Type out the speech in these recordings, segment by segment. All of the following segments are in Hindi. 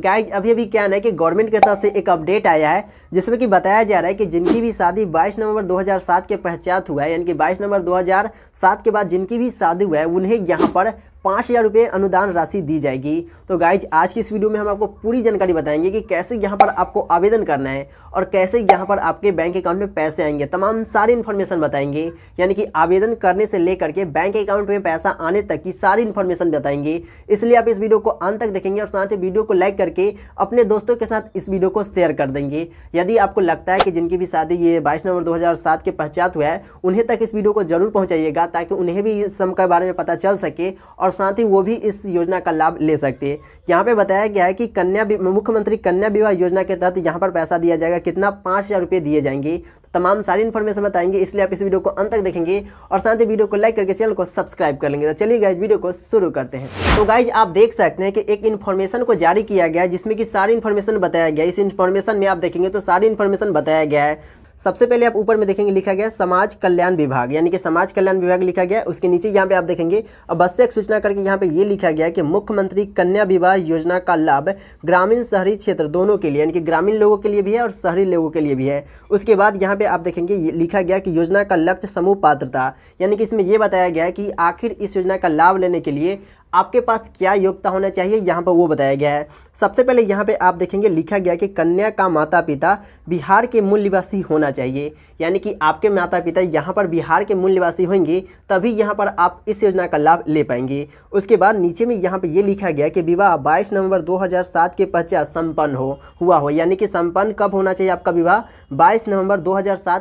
गाइज अभी अभी क्या ना कि गवर्नमेंट की तरफ से एक अपडेट आया है जिसमें कि बताया जा रहा है कि जिनकी भी शादी 22 नवंबर 2007 के पश्चात हुआ है यानी कि 22 नवंबर 2007 के बाद जिनकी भी शादी हुआ है उन्हें यहां पर पाँच हज़ार रुपये अनुदान राशि दी जाएगी तो गाइज आज की इस वीडियो में हम आपको पूरी जानकारी बताएंगे कि कैसे यहाँ पर आपको आवेदन करना है और कैसे यहाँ पर आपके बैंक अकाउंट में पैसे आएंगे तमाम सारी इन्फॉर्मेशन बताएंगे यानी कि आवेदन करने से लेकर के बैंक अकाउंट में पैसा आने तक की सारी इन्फॉर्मेशन बताएंगे इसलिए आप इस वीडियो को अंत तक देखेंगे और साथ ही वीडियो को लाइक करके अपने दोस्तों के साथ इस वीडियो को शेयर कर देंगे यदि आपको लगता है कि जिनकी भी शादी ये बाईस नवंबर दो के पश्चात हुआ है उन्हें तक इस वीडियो को जरूर पहुँचाइएगा ताकि उन्हें भी इस सम के बारे में पता चल सके और साथ ही वो भी इस योजना का लाभ ले सकती है यहाँ पे बताया गया है कि कन्या मुख्यमंत्री कन्या विवाह योजना के तहत यहाँ पर पैसा दिया जाएगा कितना पाँच हज़ार रुपये दिए जाएंगे तो तमाम सारी इन्फॉर्मेशन बताएंगे इसलिए आप इस वीडियो को अंत तक देखेंगे और साथ ही वीडियो को लाइक करके चैनल को सब्सक्राइब कर लेंगे तो चलिए गाइज वीडियो को शुरू करते हैं तो गाइज आप देख सकते हैं कि एक इन्फॉर्मेशन को जारी किया गया है जिसमें कि सारी इन्फॉर्मेशन बताया गया इस इन्फॉर्मेशन में आप देखेंगे तो सारी इन्फॉर्मेशन बताया गया है सबसे पहले आप ऊपर में देखेंगे लिखा गया समाज कल्याण विभाग यानी कि समाज कल्याण विभाग लिखा गया उसके नीचे यहाँ पे आप देखेंगे अब एक सूचना करके यहाँ पे ये लिखा गया कि मुख्यमंत्री कन्या विवाह योजना का लाभ ग्रामीण शहरी क्षेत्र दोनों के लिए यानी कि ग्रामीण लोगों के लिए भी है और शहरी लोगों के लिए भी है उसके बाद यहाँ पे आप देखेंगे लिखा गया कि योजना का लक्ष्य समूह पात्रता यानी कि इसमें यह बताया गया कि आखिर इस योजना का लाभ लेने के लिए आपके पास क्या योग्यता होना चाहिए यहाँ पर वो बताया गया है सबसे पहले यहाँ पे आप देखेंगे लिखा गया कि कन्या का माता पिता बिहार के मूल निवासी होना चाहिए यानी कि आपके माता पिता यहाँ पर बिहार के मूल निवासी होंगे तभी यहाँ पर आप इस योजना का लाभ ले पाएंगे उसके बाद नीचे में यहाँ पर ये लिखा गया कि विवाह बाईस नवंबर दो के पश्चात सम्पन्न हो हुआ हो यानी कि संपन्न कब होना चाहिए आपका विवाह बाईस नवम्बर दो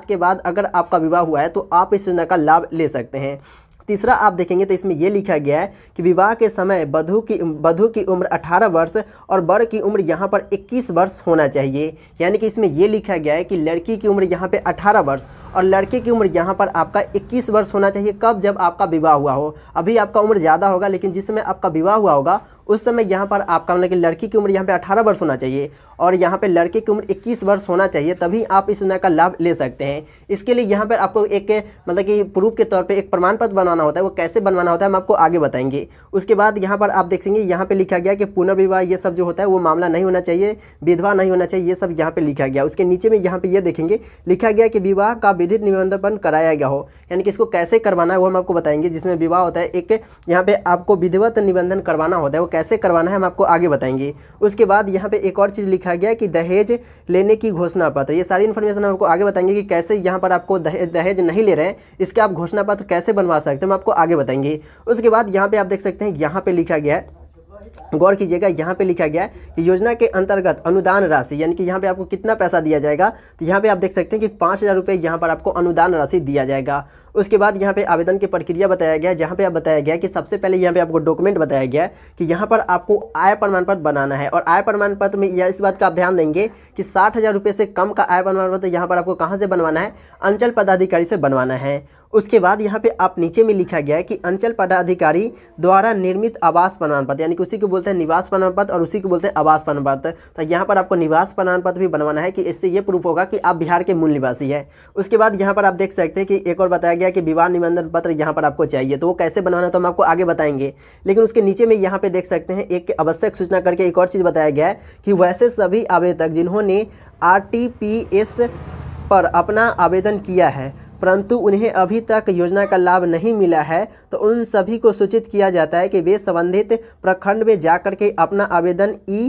के बाद अगर आपका विवाह हुआ है तो आप इस योजना का लाभ ले सकते हैं तीसरा आप देखेंगे तो इसमें यह लिखा गया है कि विवाह के समय बधु की बधु की उम्र 18 वर्ष और वर की उम्र यहाँ पर 21 वर्ष होना चाहिए यानी कि इसमें यह लिखा गया है कि लड़की की उम्र यहाँ पे 18 वर्ष और लड़के की उम्र यहाँ पर आपका 21 वर्ष होना चाहिए कब जब आपका विवाह हुआ हो अभी आपका उम्र ज़्यादा होगा लेकिन जिस समय आपका विवाह हुआ होगा उस समय यहाँ पर आपका मतलब कि लड़की की उम्र यहाँ पे 18 वर्ष होना चाहिए और यहाँ पे लड़के की उम्र 21 वर्ष होना चाहिए तभी आप इस योजना का लाभ ले सकते हैं इसके लिए यहाँ पर आपको एक मतलब कि प्रूफ के तौर पे एक प्रमाण पत्र बनवाना होता है वो कैसे बनवाना होता है हम आपको आगे बताएंगे उसके बाद यहाँ पर आप देखेंगे यहाँ पर लिखा गया कि पुनर्विवाह ये सब जो होता है वो मामला नहीं होना चाहिए विधवा नहीं होना चाहिए ये सब यहाँ पर लिखा गया उसके नीचे में यहाँ पर यह देखेंगे लिखा गया कि विवाह का विधित निबंधन कराया गया हो यानी कि इसको कैसे करवाना है वो हम आपको बताएंगे जिसमें विवाह होता है एक यहाँ पर आपको विधिवत निबंधन करवाना होता है वो कैसे करवाना है हम आपको आगे बताएंगे उसके बाद यहाँ पे एक और चीज़ लिखा गया कि दहेज लेने की घोषणा पत्र ये सारी इन्फॉर्मेशन हम आपको आगे बताएंगे कि कैसे यहाँ पर आपको दहेज नहीं ले रहे हैं इसके आप घोषणा पत्र कैसे बनवा सकते हैं हम आपको आगे बताएंगे उसके बाद यहाँ पर आप देख सकते हैं यहाँ पर लिखा गया है गौर कीजिएगा यहाँ पे लिखा गया है कि योजना के अंतर्गत अनुदान राशि यानी कि यहाँ पे आपको कितना पैसा दिया जाएगा तो यहाँ पे आप देख सकते हैं कि पाँच हज़ार रुपये यहाँ पर आपको अनुदान राशि दिया जाएगा उसके बाद यहाँ पे आवेदन की प्रक्रिया बताया गया जहाँ पे आप बताया गया कि सबसे पहले यहाँ पे आपको डॉक्यूमेंट बताया गया कि यहाँ पर आपको आय प्रमाण पत्र बनाना है और आय प्रमाण पत्र में यह इस बात का आप ध्यान देंगे कि साठ हज़ार रुपये से कम का आय प्रमाण पत्र यहाँ पर आपको कहाँ से बनवाना है अंचल पदाधिकारी से बनवाना है उसके बाद यहाँ पे आप नीचे में लिखा गया है कि अंचल पदाधिकारी द्वारा निर्मित आवास प्रमाण पत्र यानी कि उसी को बोलते हैं निवास प्रमाण पत्र और उसी को बोलते हैं आवास प्रमाण पत्र तो यहाँ पर आपको निवास प्रमाण पत्र भी बनवाना है कि इससे ये प्रूफ होगा कि आप बिहार के मूल निवासी हैं उसके बाद यहाँ पर आप देख सकते हैं कि एक और बताया गया कि विवाह निबंधन पत्र यहाँ पर आपको चाहिए तो वो कैसे बनाना तो हम आपको आगे बताएंगे लेकिन उसके नीचे में यहाँ पे देख सकते हैं एक आवश्यक सूचना करके एक और चीज़ बताया गया है कि वैसे सभी आवेदक जिन्होंने आर पर अपना आवेदन किया है परंतु उन्हें अभी तक योजना का लाभ नहीं मिला है तो उन सभी को सूचित किया जाता है कि वे संबंधित प्रखंड में जाकर के अपना आवेदन ई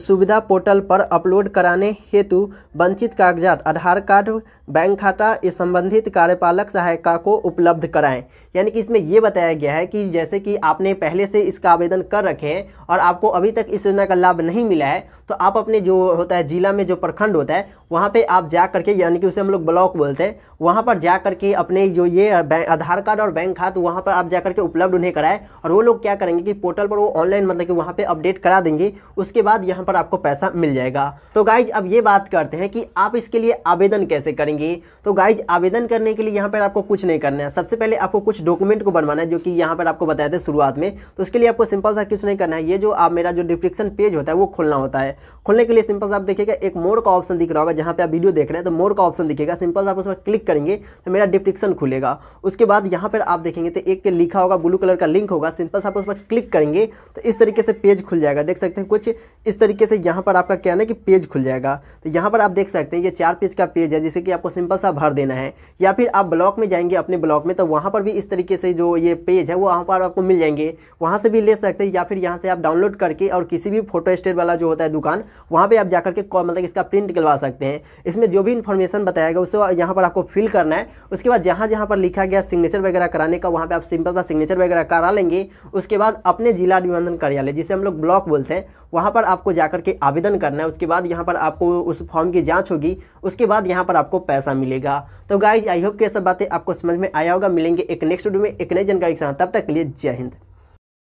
सुविधा पोर्टल पर अपलोड कराने हेतु वंचित कागजात आधार कार्ड बैंक खाता इस संबंधित कार्यपालक सहायिका को उपलब्ध कराएं यानी कि इसमें यह बताया गया है कि जैसे कि आपने पहले से इसका आवेदन कर रखे हैं और आपको अभी तक इस योजना का लाभ नहीं मिला है तो आप अपने जो होता है ज़िला में जो प्रखंड होता है वहाँ पर आप जा करके यानी कि उसे हम लोग ब्लॉक बोलते हैं वहाँ पर जा करके अपने जो ये आधार कार्ड और बैंक खाता वहाँ पर आप जा करके उपलब्ध उन्हें कराएं और वो लोग क्या करेंगे कि पोर्टल पर वो ऑनलाइन मतलब कि वहाँ पर अपडेट करा देंगे उसके बाद यहाँ पर आपको पैसा मिल जाएगा तो गाइज अब ये बात करते हैं कि आप इसके लिए आवेदन कैसे करेंगे तो गाइज आवेदन करने के लिए यहाँ पर आपको कुछ नहीं करना है सबसे पहले आपको कुछ डॉक्यूमेंट को बनवाना है जो कि यहाँ पर आपको बताया था शुरुआत में तो उसके लिए आपको सिंपल सा कुछ नहीं करना है ये जो आप मेरा जो डिस्क्रिप्शन पेज होता है वो खोलना होता है खोलने के लिए सिंपल सा आप देखिएगा एक मोर का ऑप्शन दिख रहा होगा जहाँ पर आप वीडियो देख रहे हैं तो मोर का ऑप्शन दिखेगा सिंपल आप उस पर क्लिक करेंगे तो मेरा डिस्क्रिप्शन खुलेगा उसके बाद यहाँ पर आप देखेंगे तो एक लिखा होगा ब्लू कलर का लिंक होगा सिंपल सा आप उस पर क्लिक करेंगे तो इस तरीके से पेज खुल जाएगा देख सकते हैं कुछ इस तरीके से यहाँ पर आपका क्या है ना कि पेज खुल जाएगा तो यहाँ पर आप देख सकते हैं ये चार पेज का पेज है जिसे कि आपको सिंपल सा भर देना है या फिर आप ब्लॉक में जाएंगे अपने ब्लॉक में तो वहाँ पर भी इस तरीके से जो ये पेज है वो वहाँ पर आपको मिल जाएंगे वहाँ से भी ले सकते हैं या फिर यहाँ से आप डाउनलोड करके और किसी भी फोटो स्टेट वाला जो होता है दुकान वहाँ पर आप जाकर के मतलब इसका प्रिंट निकलवा सकते हैं इसमें जो भी इन्फॉर्मेशन बताया गया उसे यहाँ पर आपको फिल करना है उसके बाद जहाँ जहाँ पर लिखा गया सिग्नेचर वगैरह कराने का वहाँ पर आप सिंपल सा सिग्नेचर वगैरह करा लेंगे उसके बाद अपने जिला निबंधन कार्यालय जिसे हम लोग ब्लॉक बोलते हैं वहाँ पर आपको जाकर के आवेदन करना है उसके बाद यहाँ पर आपको उस फॉर्म की जांच होगी उसके बाद यहाँ पर आपको पैसा मिलेगा तो गाइज आई होप कि सब बातें आपको समझ में आया होगा मिलेंगे एक नेक्स्ट वीडियो में एक नई जानकारी के साथ तब तक के लिए जय हिंद